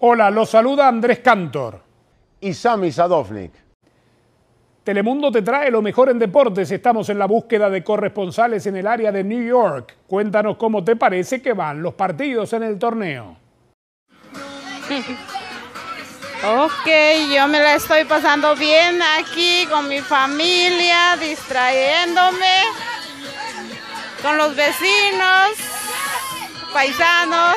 Hola, los saluda Andrés Cantor. Y Sami Sadovnik. Telemundo te trae lo mejor en deportes. Estamos en la búsqueda de corresponsales en el área de New York. Cuéntanos cómo te parece que van los partidos en el torneo. Ok, yo me la estoy pasando bien aquí con mi familia, distrayéndome con los vecinos, paisanos.